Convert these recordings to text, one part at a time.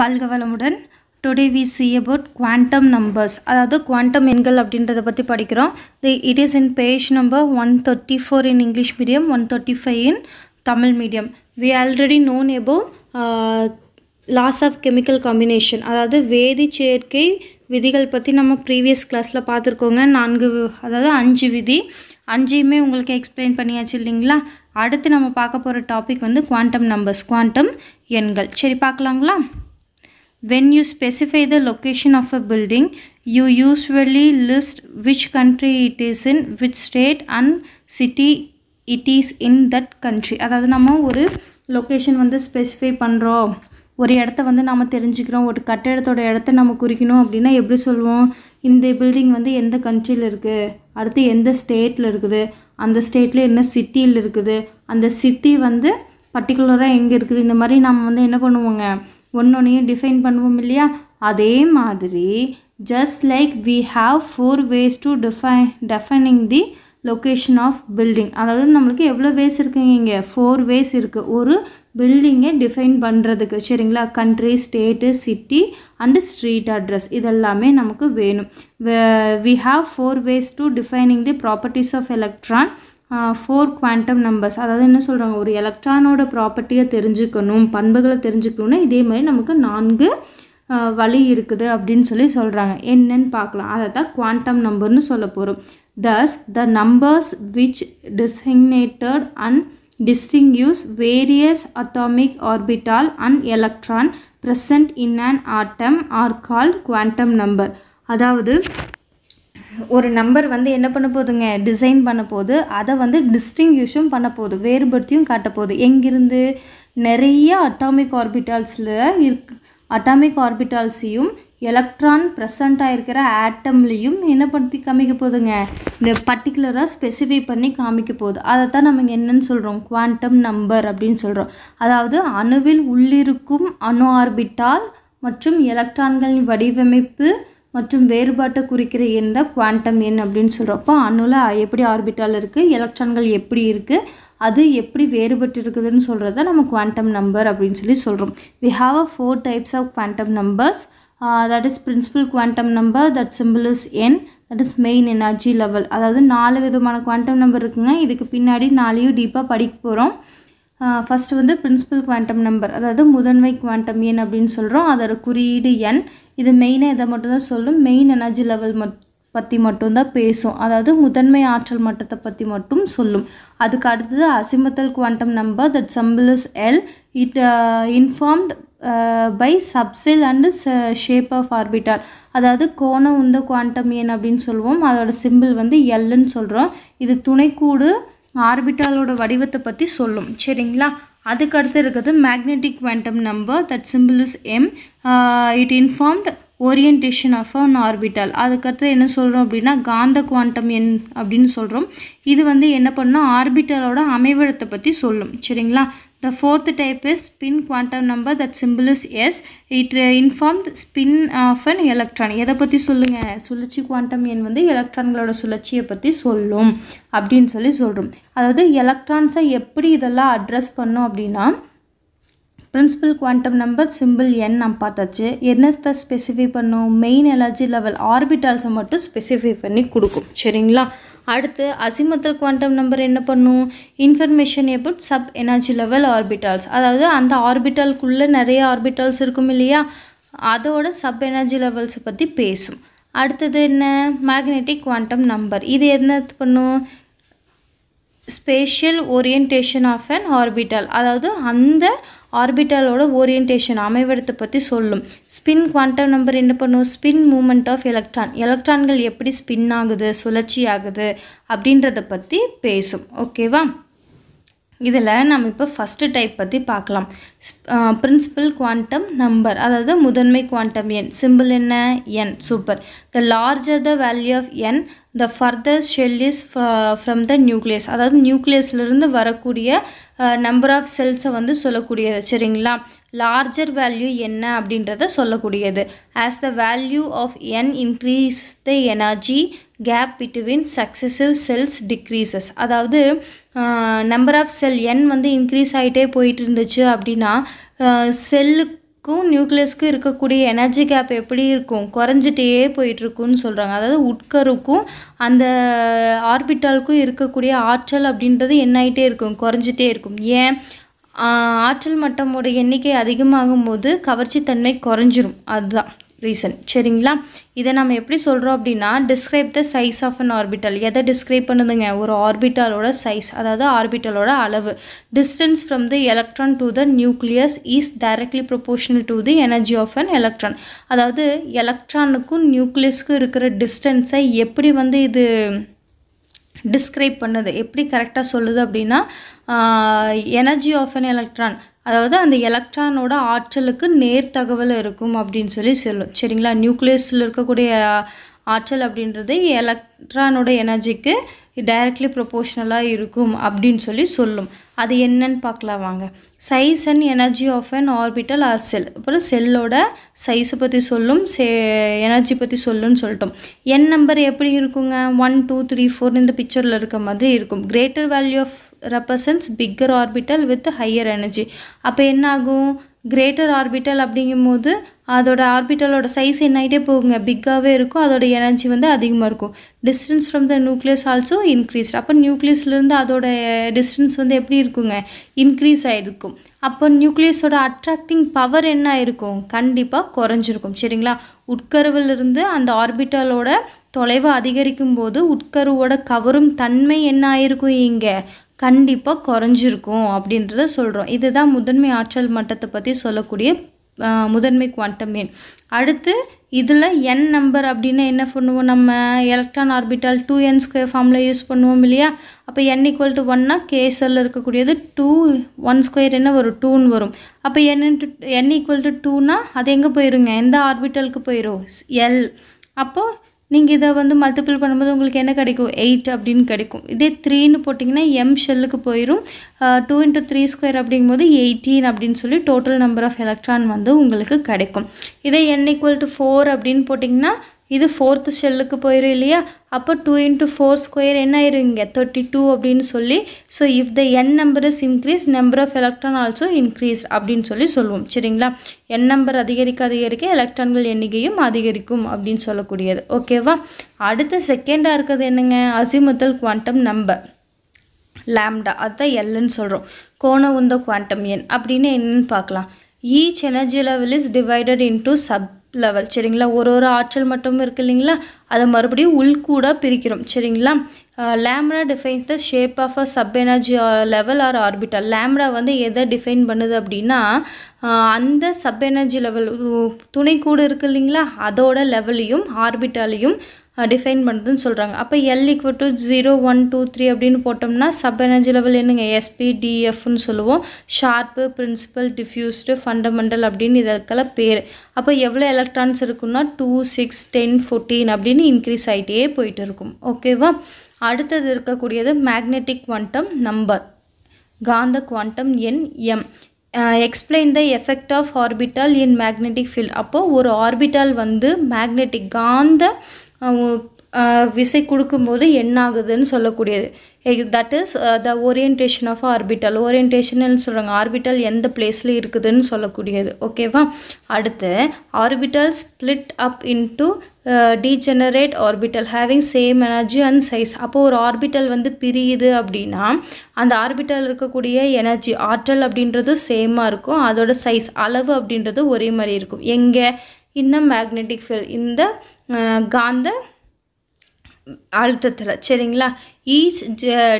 வாழ்க வளமுடன் today we see about quantum numbers அதாவது குவாண்டம் எண்கள் அப்படின்றத பற்றி படிக்கிறோம் the it is in page number one thirty four in English medium one thirty five in Tamil medium we already known above laws of chemical combination அதாவது வேதி சேர்க்கை விதிகள் பற்றி நம்ம ப்ரீவியஸ் கிளாஸில் பார்த்துருக்கோங்க நான்கு அதாவது அஞ்சு விதி அஞ்சையுமே உங்களுக்கு எக்ஸ்பிளைன் பண்ணியாச்சு இல்லைங்களா அடுத்து நம்ம பார்க்க போகிற டாபிக் வந்து குவாண்டம் நம்பர்ஸ் குவாண்டம் எண்கள் சரி பார்க்கலாங்களா When you specify the location of a building, you usually list which country it is in, which state and city it is in that country அதாவது நம்ம ஒரு லொக்கேஷன் வந்து ஸ்பெசிஃபை பண்ணுறோம் ஒரு இடத்த வந்து நாம் தெரிஞ்சுக்கிறோம் ஒரு கட்டிடத்தோட இடத்த நம்ம குறிக்கணும் அப்படின்னா எப்படி சொல்லுவோம் இந்த பில்டிங் வந்து எந்த கண்ட்ரியில் இருக்குது அடுத்து எந்த ஸ்டேட்டில் இருக்குது அந்த ஸ்டேட்டில் என்ன சிட்டியில் இருக்குது அந்த சிட்டி வந்து பர்டிகுலராக எங்கே இருக்குது இந்த மாதிரி நம்ம வந்து என்ன பண்ணுவோங்க ஒன்னொன்னையும் டிஃபைன் பண்ணுவோம் இல்லையா அதே மாதிரி just like we have four ways to define defining the location of building அதாவது நம்மளுக்கு எவ்வளோ வேஸ் இருக்குங்க இங்கே ஃபோர் வேஸ் இருக்குது ஒரு பில்டிங்கை டிஃபைன் பண்ணுறதுக்கு சரிங்களா country state city and street address இதெல்லாமே நமக்கு வேணும் we have four ways to defining the properties of electron four quantum numbers அதாவது என்ன சொல்கிறாங்க ஒரு எலக்ட்ரானோட ப்ராப்பர்ட்டியை தெரிஞ்சுக்கணும் பண்புகளை தெரிஞ்சுக்கணும்னா இதே மாதிரி நமக்கு நான்கு வழி இருக்குது அப்படின்னு சொல்லி சொல்கிறாங்க என்னன்னு பார்க்கலாம் அதை தான் குவாண்டம் நம்பர்னு சொல்ல போகிறோம் thus the numbers which designated and distinguish various atomic orbital and electron present in an atom are called quantum number அதாவது ஒரு நம்பர் வந்து என்ன பண்ண போதுங்க டிசைன் பண்ண போது அதை வந்து டிஸ்டிங்யூஷும் பண்ண போகுது வேறுபடுத்தியும் காட்டப்போகுது எங்கிருந்து நிறைய அட்டாமிக் ஆர்பிட்டால்ஸில் இருக்கு அட்டாமிக் ஆர்பிட்டால்ஸையும் எலக்ட்ரான் ப்ரெசண்ட்டாக இருக்கிற ஆட்டம்லேயும் என்ன பண்ணி காமிக்க போதுங்க இந்த பர்டிகுலராக ஸ்பெசிஃபை பண்ணி காமிக்க போகுது அதை தான் நம்ம என்னன்னு சொல்கிறோம் குவாண்டம் நம்பர் அப்படின்னு சொல்கிறோம் அதாவது அணுவில் உள்ளிருக்கும் அணு ஆர்பிட்டால் மற்றும் எலக்ட்ரான்களின் வடிவமைப்பு மற்றும் வேறுபாட்டை குறிக்கிற எண் தான் குவாண்டம் எண் அப்படின்னு சொல்கிறோம் அப்போ அணுல எப்படி ஆர்பிட்டால் இருக்குது எலக்ட்ரான்கள் எப்படி இருக்குது அது எப்படி வேறுபட்டு இருக்குதுன்னு சொல்கிறத நம்ம குவாண்டம் நம்பர் அப்படின்னு சொல்லி சொல்கிறோம் we have a four types of quantum numbers that is principal quantum number that simple is N that is main energy level அதாவது நாலு விதமான குவாண்டம் நம்பர் இருக்குங்க இதுக்கு பின்னாடி நாளையும் டீப்பாக படிக்க போகிறோம் ஃபஸ்ட்டு uh, வந்து பிரின்சிபல் குவாண்டம் நம்பர் அதாவது முதன்மை குவாண்டம் எண் அப்படின்னு சொல்கிறோம் அதோட குறியீடு எண் இது மெயினாக இதை தான் சொல்லும் மெயின் எனர்ஜி லெவல் மட் பற்றி மட்டும்தான் பேசும் அதாவது முதன்மை ஆற்றல் மட்டத்தை பற்றி மட்டும் சொல்லும் அதுக்கு அடுத்தது azimuthal quantum number that symbols L it informed by subshell and shape of orbital அதாவது கோண உந்த குவாண்டம் ஏன் அப்படின்னு சொல்லுவோம் அதோட சிம்பிள் வந்து எல்லுன்னு சொல்கிறோம் இது துணைக்கூடு ஆர்பிட்டாலோட வடிவத்தை பற்றி சொல்லும் சரிங்களா அதுக்கடுத்து இருக்கிறது magnetic quantum number that simple is M it informed orientation of an orbital அதுக்கடுத்து என்ன சொல்கிறோம் அப்படின்னா காந்த குவாண்டம் என் அப்படின்னு சொல்கிறோம் இது வந்து என்ன பண்ணால் ஆர்பிட்டலோட அமைவிடத்தை பற்றி சொல்லும் சரிங்களா The fourth type is spin quantum number that symbol is S. It uh, informed spin of an electron. எதை பற்றி சொல்லுங்க சுழற்சி குவாண்டம் எண் வந்து எலக்ட்ரான்களோட சுழற்சியை பற்றி சொல்லும் அப்படின்னு சொல்லி சொல்கிறோம் அதாவது எலக்ட்ரான்ஸை எப்படி இதெல்லாம் அட்ரஸ் பண்ணும் அப்படின்னா principal quantum number simple N நம்ம பார்த்தாச்சு என்னத்தை ஸ்பெசிஃபை பண்ணும் மெயின் எனர்ஜி லெவல் ஆர்பிட்டால்ஸை மட்டும் ஸ்பெசிஃபை பண்ணி கொடுக்கும் சரிங்களா அடுத்து அசிமத்தல் குவாண்டம் நம்பர் என்ன பண்ணும் information about sub energy level orbitals அதாவது அந்த ஆர்பிட்டாலுக்குள்ளே நிறைய ஆர்பிட்டால்ஸ் இருக்கும் இல்லையா அதோட சப் எனர்ஜி லெவல்ஸை பற்றி பேசும் அடுத்தது என்ன மேக்னெட்டிக் குவாண்டம் நம்பர் இது என்ன பண்ணும் spatial orientation of an orbital அதாவது அந்த ஆர்பிட்டலோட ஓரியன்டேஷன் அமைவிடத்தை பற்றி சொல்லும் ஸ்பின் குவான்டம் நம்பர் என்ன பண்ணும் ஸ்பின் மூமெண்ட் ஆஃப் எலக்ட்ரான் எலக்ட்ரான்கள் எப்படி ஸ்பின் ஆகுது சுழற்சி ஆகுது அப்படின்றத பற்றி பேசும் ஓகேவா இதில் நம்ம இப்போ ஃபஸ்ட்டு டைப் பற்றி பார்க்கலாம் பிரின்சிபல் குவாண்டம் நம்பர் அதாவது முதன்மை குவாண்டம் எண் சிம்பிள் என்ன N super the larger the value of N the further shell is from the nucleus அதாவது நியூக்ளியஸ்லேருந்து வரக்கூடிய நம்பர் ஆஃப் செல்ஸை வந்து சொல்லக்கூடியது சரிங்களா லார்ஜர் வேல்யூ என்ன அப்படின்றத சொல்லக்கூடியது as the value of N increase the energy gap between successive shells decreases அதாவது நம்பர் ஆஃப் செல் என் வந்து இன்க்ரீஸ் ஆகிட்டே போயிட்டு இருந்துச்சு அப்படின்னா செல்லுக்கும் நியூக்ளியஸ்க்கும் இருக்கக்கூடிய எனர்ஜி கேப் எப்படி இருக்கும் குறைஞ்சிட்டே போயிட்டுருக்குன்னு சொல்கிறாங்க அதாவது உட்கருக்கும் அந்த ஆர்பிட்டாலுக்கும் இருக்கக்கூடிய ஆற்றல் அப்படின்றது என்ன ஆகிட்டே இருக்கும் குறைஞ்சிட்டே இருக்கும் ஏன் ஆற்றல் மட்டமோட எண்ணிக்கை அதிகமாகும் போது கவர்ச்சித்தன்மை குறைஞ்சிரும் அதுதான் ரீசன் சரிங்களா இதை நம்ம எப்படி சொல்கிறோம் அப்படின்னா describe the size of an orbital எதை டிஸ்கிரைப் பண்ணுதுங்க ஒரு ஆர்பிட்டலோட சைஸ் அதாவது ஆர்பிட்டலோட அளவு distance from the electron to the nucleus is directly proportional to the energy of an electron அதாவது எலக்ட்ரானுக்கும் நியூக்ளியஸ்க்கும் இருக்கிற டிஸ்டன்ஸை எப்படி வந்து இது டிஸ்கிரைப் பண்ணுது எப்படி கரெக்டாக சொல்லுது அப்படின்னா எனர்ஜி ஆஃப் அன் எலக்ட்ரான் அதாவது அந்த எலக்ட்ரானோட ஆற்றலுக்கு நேர் தகவல் இருக்கும் அப்படின்னு சொல்லி சொல்லும் சரிங்களா நியூக்ளியஸில் இருக்கக்கூடிய ஆற்றல் அப்படின்றது எலக்ட்ரானோட எனர்ஜிக்கு டைரக்ட்லி ப்ரொபோஷ்னலாக இருக்கும் அப்படின்னு சொல்லி சொல்லும் அது என்னன்னு பார்க்கலாம் வாங்க size and energy of an orbital or shell அப்புறம் செல்லோட சைஸை பற்றி சொல்லும் சே எனர்ஜி பற்றி சொல்லுன்னு சொல்லிட்டோம் என் நம்பர் எப்படி இருக்குங்க ஒன் டூ த்ரீ ஃபோர் இந்த பிக்சரில் இருக்க மாதிரி இருக்கும் greater value of represents bigger orbital with higher energy அப்போ என்னாகும் ஆகும் கிரேட்டர் ஆர்பிட்டல் அப்படிங்கும் போது அதோட ஆர்பிட்டலோட சைஸ் என்ன ஆகிட்டே போகுங்க பிக்காகவே இருக்கும் அதோட எனர்ஜி வந்து அதிகமாக இருக்கும் distance from the nucleus also increase அப்போ நியூக்ளியஸ்லேருந்து அதோட டிஸ்டன்ஸ் வந்து எப்படி இருக்குங்க இன்க்ரீஸ் ஆகிருக்கும் அப்போ நியூக்ளியஸோட அட்ராக்டிங் பவர் என்ன ஆயிருக்கும் கண்டிப்பாக குறைஞ்சிருக்கும் சரிங்களா உட்கருவிலிருந்து அந்த ஆர்பிட்டலோட தொலைவு அதிகரிக்கும் போது உட்கருவோட கவரும் தன்மை என்ன ஆயிருக்கும் இங்கே கண்டிப்பாக குறைஞ்சிருக்கும் அப்படின்றத சொல்கிறோம் இதுதான் முதன்மை ஆற்றல் மட்டத்தை பற்றி சொல்லக்கூடிய முதன்மை குவாண்டம் எண் அடுத்து இதில் என் நம்பர் அப்படின்னா என்ன பண்ணுவோம் நம்ம electron orbital two N square ஃபார்மில் யூஸ் பண்ணுவோம் இல்லையா அப்போ என் ஈக்குவல் டு ஒன்னா கேஎஸ்எல்ல இருக்கக்கூடியது டூ ஒன் ஸ்கொயர் என்ன வரும் டூன்னு வரும் அப்போ என் என் ஈக்குவல் டு டூனால் அது எங்கே போயிருங்க எந்த ஆர்பிட்டலுக்கு போயிடும் எல் அப்போது நீங்கள் இதை வந்து மல்டிபிள் பண்ணும்போது உங்களுக்கு என்ன கிடைக்கும் எயிட் அப்படின்னு கிடைக்கும் இதே த்ரீன்னு போட்டிங்கன்னா எம் ஷெல்லுக்கு போயிடும் டூ இன்ட்டு த்ரீ ஸ்கொயர் அப்படிங்கும்போது எயிட்டீன் அப்படின்னு சொல்லி டோட்டல் நம்பர் ஆஃப் எலக்ட்ரான் வந்து உங்களுக்கு கிடைக்கும் இதே என் ஈக்குவல் டு ஃபோர் அப்படின்னு போட்டிங்கன்னா இது ஃபோர்த்து ஷெல்லுக்கு போயிடும் இல்லையா அப்போ டூ இன்ட்டு ஃபோர் ஸ்கொயர் என்ன ஆயிரும் இங்கே தேர்ட்டி டூ அப்படின்னு சொல்லி so if the N number is increase number of electron also increase அப்படின்னு சொல்லி சொல்லுவோம் சரிங்களா என் நம்பர் அதிகரிக்க அதிகரிக்க எலக்ட்ரான்கள் எண்ணிக்கையும் அதிகரிக்கும் அப்படின்னு சொல்லக்கூடியது ஓகேவா அடுத்த செகண்டாக இருக்கிறது என்னங்க அசிமுதல் குவாண்டம் நம்பர் லேம்டா அதுதான் எல்லுன்னு சொல்கிறோம் கோண உந்த குவாண்டம் எண் அப்படின்னு என்னன்னு பார்க்கலாம் each energy level is divided into sub level சரிங்களா ஒரு ஒரு ஆற்றல் மட்டும் இருக்குது இல்லைங்களா அதை மறுபடியும் உள்கூட பிரிக்கிறோம் சரிங்களா லேம்ரா defines the shape of a sub energy level or orbital லேம்ரா வந்து எதை டிஃபைன் பண்ணுது அப்படின்னா அந்த சப் எனர்ஜி லெவல் துணைக்கூடு இருக்குது இல்லைங்களா அதோட லெவலையும் ஆர்பிட்டாலையும் டிஃபைன் பண்ணுறதுன்னு சொல்கிறாங்க அப்போ L equal to zero one two three அப்படின்னு போட்டோம்னா சப் எனர்ஜி லெவல் என்னங்க எஸ்பி டிஎஃப்னு சொல்லுவோம் ஷார்ப்பு பிரின்சிபல் டிஃப்யூஸ்டு ஃபண்டமெண்டல் அப்படின்னு இதற்கெல்லாம் பேர் அப்போ எவ்வளோ எலக்ட்ரான்ஸ் இருக்குன்னா டூ சிக்ஸ் டென் ஃபோர்டீன் அப்படின்னு இன்க்ரீஸ் ஆகிட்டே போயிட்டு இருக்கும் ஓகேவா அடுத்தது இருக்கக்கூடியது மேக்னெட்டிக் குவாண்டம் நம்பர் காந்த குவாண்டம் எண் M explain the effect of orbital in magnetic field அப்போது ஒரு ஆர்பிட்டால் வந்து மேக்னெட்டிக் காந்த விசை கொடுக்கும்போது என்ன ஆகுதுன்னு சொல்லக்கூடியது that is the orientation of orbital ஓரியன்டேஷன்னு சொல்கிறாங்க ஆர்பிட்டல் எந்த பிளேஸில் இருக்குதுன்னு சொல்லக்கூடியது ஓகேவா அடுத்து orbital split up into degenerate orbital having same energy and size அப்போது ஒரு ஆர்பிட்டல் வந்து பிரியுது அப்படின்னா அந்த ஆர்பிட்டல் இருக்கக்கூடிய எனர்ஜி ஆற்றல் அப்படின்றது சேமாக இருக்கும் அதோட சைஸ் அளவு அப்படின்றது ஒரே மாதிரி இருக்கும் எங்கே இன்னும் மேக்னெட்டிக் ஃபீல்ட் இந்த காந்த அழுத்தத்தில் சரிங்களா each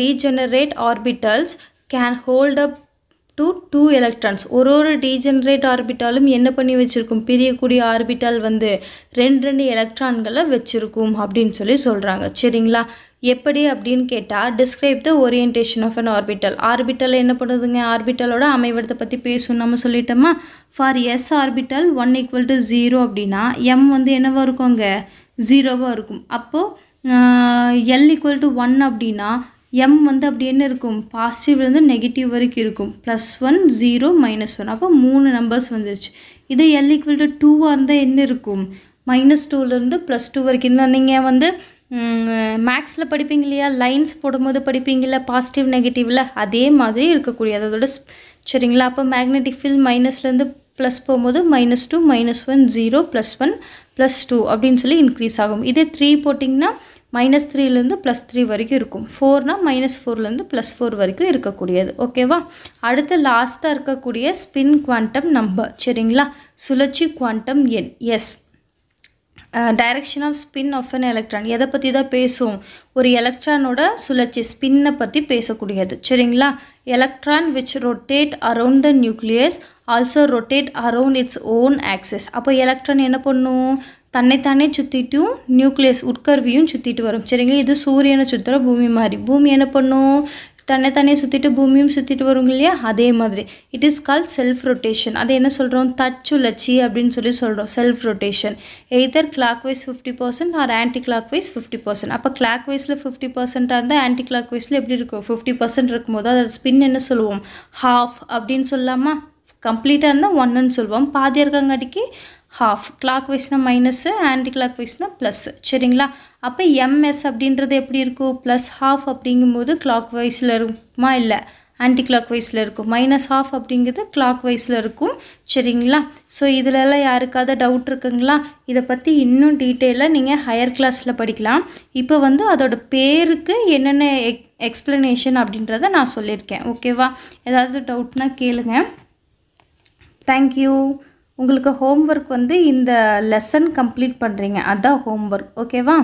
degenerate orbitals can hold up to two electrons ஒரு ஒரு டீஜெனரேட் ஆர்பிட்டாலும் என்ன பண்ணி வச்சுருக்கும் பிரியக்கூடிய ஆர்பிட்டால் வந்து ரெண்டு ரெண்டு எலக்ட்ரான்களை வச்சுருக்கும் அப்படின்னு சொல்லி சொல்கிறாங்க சரிங்களா எப்படி அப்படின்னு கேட்டால் describe the orientation of an orbital orbital என்ன பண்ணுதுங்க ஆர்பிட்டலோட அமைவிடத்தை பற்றி பேசும் நம்ம சொல்லிட்டோமா for S orbital one equal to zero அப்படின்னா எம் வந்து என்னவாக அங்கே ஜீரோவாக இருக்கும் அப்போது எல் ஈக்குவல் டு ஒன் அப்படின்னா எம் வந்து அப்படி என்ன இருக்கும் பாசிட்டிவ்லேருந்து நெகட்டிவ் வரைக்கும் இருக்கும் plus one zero minus one அப்போ மூணு நம்பர்ஸ் வந்துருச்சு இதே எல் ஈக்குவல் டு டூவாக இருந்தால் என்ன இருக்கும் மைனஸ் டூலேருந்து ப்ளஸ் டூ வரைக்கும் இருந்தால் நீங்கள் வந்து மேக்ஸில் படிப்பீங்க இல்லையா லைன்ஸ் போடும்போது படிப்பீங்கள்ல பாசிட்டிவ் நெகட்டிவில் அதே மாதிரி இருக்கக்கூடியது அதோட சரிங்களா அப்போ மேக்னெட்டிக் ஃபீல்ட் மைனஸ்லேருந்து ப்ளஸ் போகும்போது minus two minus one zero plus one plus two அப்படின்னு சொல்லி இன்க்ரீஸ் ஆகும் இதே த்ரீ போட்டிங்கன்னா மைனஸ் த்ரீலேருந்து ப்ளஸ் த்ரீ வரைக்கும் இருக்கும் ஃபோர்னால் மைனஸ் ஃபோர்லேருந்து ப்ளஸ் ஃபோர் வரைக்கும் இருக்கக்கூடியது ஓகேவா அடுத்து லாஸ்ட்டாக இருக்கக்கூடிய ஸ்பின் குவாண்டம் நம்பர் சரிங்களா சுழற்சி குவாண்டம் எண் S direction of spin of an electron எதை பற்றி தான் பேசும் ஒரு எலக்ட்ரானோட சுழற்சி ஸ்பின்னை பற்றி பேசக்கூடியது சரிங்களா electron which rotate around the nucleus also rotate around its own axis அப்போ எலக்ட்ரான் என்ன பண்ணும் தன்னைத்தானே சுற்றிட்டும் நியூக்ளியஸ் உட்கருவியும் சுற்றிட்டு வரும் சரிங்களா இது சூரியனை சுற்றுற பூமி மாதிரி பூமி என்ன பண்ணும் தன்னை தானே சுற்றிட்டு பூமியும் சுற்றிட்டு வருங்க இல்லையா அதே மாதிரி it is call self rotation அது என்ன சொல்கிறோம் தச்சுலச்சி அப்படின்னு சொல்லி சொல்கிறோம் self rotation either clock wise fifty percent or clock wise fifty percent அப்போ கிளாக் வைஸில் ஃபிஃப்டி பர்சன்ட்டாக இருந்தால் ஆன்டி கிளாக் வைஸில் எப்படி இருக்கும் ஃபிஃப்டி பர்சன்ட் இருக்கும்போது அதை ஸ்பின் என்ன சொல்லுவோம் ஹாஃப் அப்படின்னு சொல்லாமல் கம்ப்ளீட்டாக இருந்தால் ஒன்றுன்னு சொல்லுவோம் பாதி அடிக்கி ஹாஃப் கிளாக் வைஸ்னால் மைனஸு ஆன்டி கிளாக் வைஸ்னால் ப்ளஸ்ஸு சரிங்களா அப்போ எம்எஸ் அப்படின்றது எப்படி இருக்கும் ப்ளஸ் ஹாஃப் அப்படிங்கும்போது கிளாக் வைஸில் இருக்குமா இல்லை ஆன்டி கிளாக் வைஸில் இருக்கும் மைனஸ் ஹாஃப் அப்படிங்கிறது கிளாக் வைஸில் இருக்கும் சரிங்களா ஸோ இதிலெல்லாம் யாருக்காவது டவுட் இருக்குங்களா இதை பற்றி இன்னும் டீட்டெயிலாக நீங்கள் ஹையர் கிளாஸில் படிக்கலாம் இப்போ வந்து அதோடய பேருக்கு என்னென்ன எக் எக்ஸ்ப்ளனேஷன் அப்படின்றத நான் சொல்லியிருக்கேன் ஓகேவா ஏதாவது டவுட்னால் கேளுங்க தேங்க்யூ உங்களுக்கு ஹோம் ஒர்க் வந்து இந்த லெசன் கம்ப்ளீட் பண்ணுறீங்க அதான் ஹோம் ஒர்க் ஓகேவா